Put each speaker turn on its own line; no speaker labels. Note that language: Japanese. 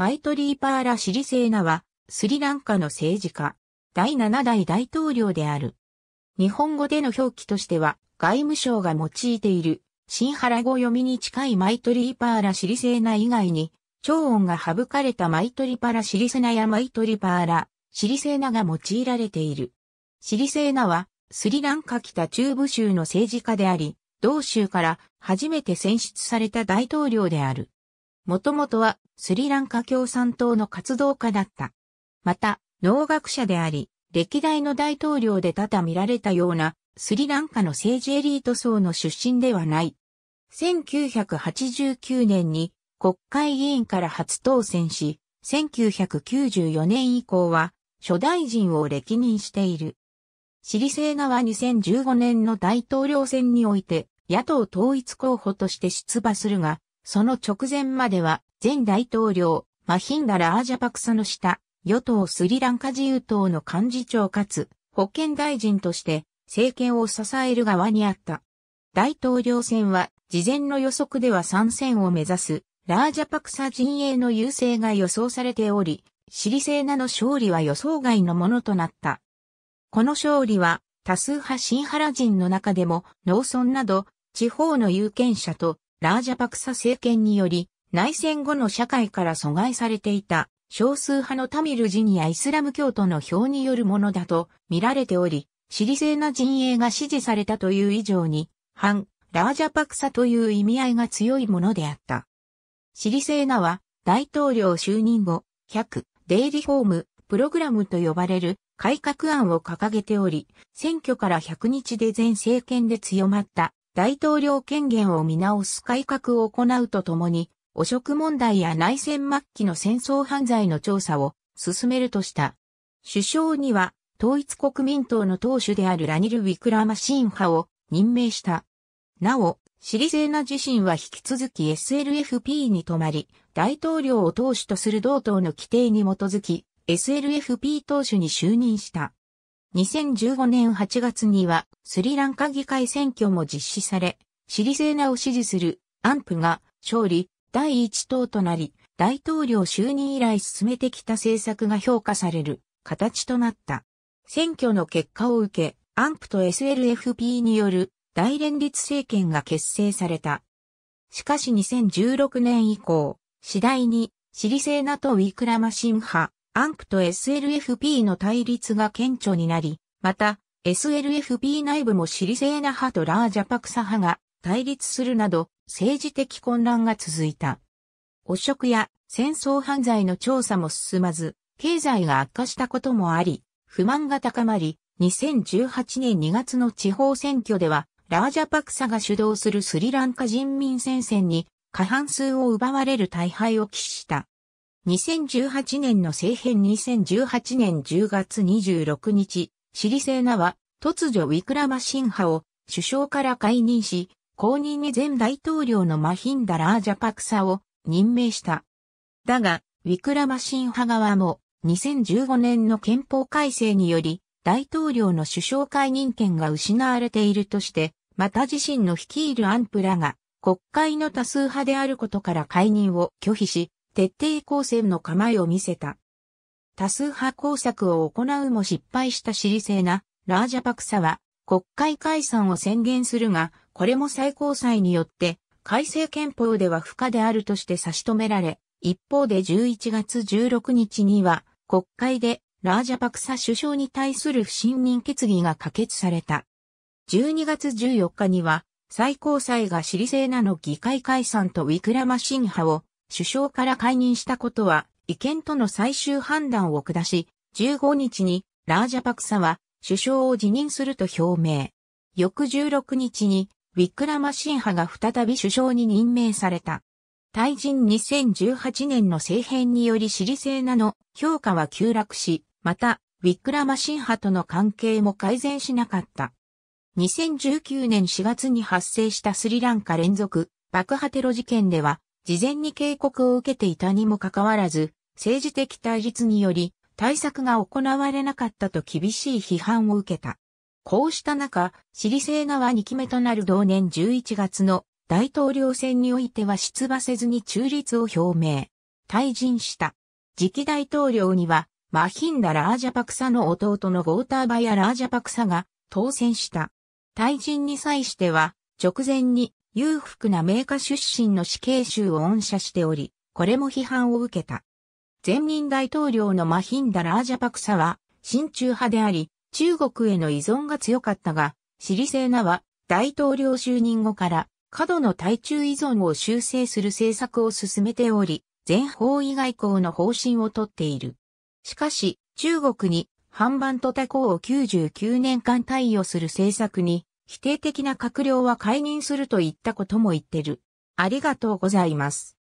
マイトリーパーラ・シリセーナは、スリランカの政治家、第7代大統領である。日本語での表記としては、外務省が用いている、新原語読みに近いマイトリーパーラ・シリセーナ以外に、超音が省かれたマイトリパラ・シリセナやマイトリパーラ、シリセーナが用いられている。シリセーナは、スリランカ北中部州の政治家であり、同州から初めて選出された大統領である。もともとはスリランカ共産党の活動家だった。また、農学者であり、歴代の大統領で多々見られたようなスリランカの政治エリート層の出身ではない。1989年に国会議員から初当選し、1994年以降は諸大臣を歴任している。シリセーナは2015年の大統領選において野党統一候補として出馬するが、その直前までは前大統領マヒンダ・ラージャパクサの下、与党スリランカ自由党の幹事長かつ保健大臣として政権を支える側にあった。大統領選は事前の予測では参戦を目指すラージャパクサ陣営の優勢が予想されており、シリセーナの勝利は予想外のものとなった。この勝利は多数派シンハラ人の中でも農村など地方の有権者とラージャパクサ政権により、内戦後の社会から阻害されていた少数派のタミル人やイスラム教徒の票によるものだと見られており、私利性な陣営が支持されたという以上に、反、ラージャパクサという意味合いが強いものであった。私利性なは、大統領就任後、100、デイリフォーム、プログラムと呼ばれる改革案を掲げており、選挙から100日で全政権で強まった大統領権限を見直す改革を行うとともに、汚職問題や内戦末期の戦争犯罪の調査を進めるとした。首相には、統一国民党の党首であるラニル・ウィクラマシン派を任命した。なお、シリゼーナ自身は引き続き SLFP に泊まり、大統領を党首とする同党の規定に基づき、SLFP 党首に就任した。2015年8月にはスリランカ議会選挙も実施され、シリセーナを支持するアンプが勝利第一党となり、大統領就任以来進めてきた政策が評価される形となった。選挙の結果を受け、アンプと SLFP による大連立政権が結成された。しかし2016年以降、次第にシリセーナとウィクラマシン派、アンプと SLFP の対立が顕著になり、また、SLFP 内部もシリセーナ派とラージャパクサ派が対立するなど、政治的混乱が続いた。汚職や戦争犯罪の調査も進まず、経済が悪化したこともあり、不満が高まり、2018年2月の地方選挙では、ラージャパクサが主導するスリランカ人民戦線に過半数を奪われる大敗を喫した。2018年の政変2018年10月26日、シリセーナは突如ウィクラマシン派を首相から解任し、後任に前大統領のマヒンダ・ラージャパクサを任命した。だが、ウィクラマシン派側も2015年の憲法改正により大統領の首相解任権が失われているとして、また自身の率いるアンプラが国会の多数派であることから解任を拒否し、徹底抗戦の構えを見せた。多数派工作を行うも失敗したシリセな、ナ、ラージャパクサは国会解散を宣言するが、これも最高裁によって改正憲法では不可であるとして差し止められ、一方で11月16日には国会でラージャパクサ首相に対する不信任決議が可決された。12月14日には最高裁がシリセなナの議会解散とウィクラマシン派を首相から解任したことは、違憲との最終判断を下し、15日にラージャパクサは首相を辞任すると表明。翌16日にウィックラマシン派が再び首相に任命された。対人2018年の政変により支持性なの評価は急落し、また、ウィックラマシン派との関係も改善しなかった。2019年4月に発生したスリランカ連続爆破テロ事件では、事前に警告を受けていたにもかかわらず、政治的対立により対策が行われなかったと厳しい批判を受けた。こうした中、シリ政側2期目となる同年11月の大統領選においては出馬せずに中立を表明。退陣した。次期大統領には、マヒンダ・ラージャパクサの弟のゴーターバヤ・ラージャパクサが当選した。退陣に際しては、直前に裕福な名家出身の死刑囚を恩赦しており、これも批判を受けた。前任大統領のマヒンダ・ラージャパクサは、親中派であり、中国への依存が強かったが、シリセーナは大統領就任後から過度の対中依存を修正する政策を進めており、全方位外交の方針をとっている。しかし、中国に反番と他コを99年間対応する政策に否定的な閣僚は解任するといったことも言ってる。ありがとうございます。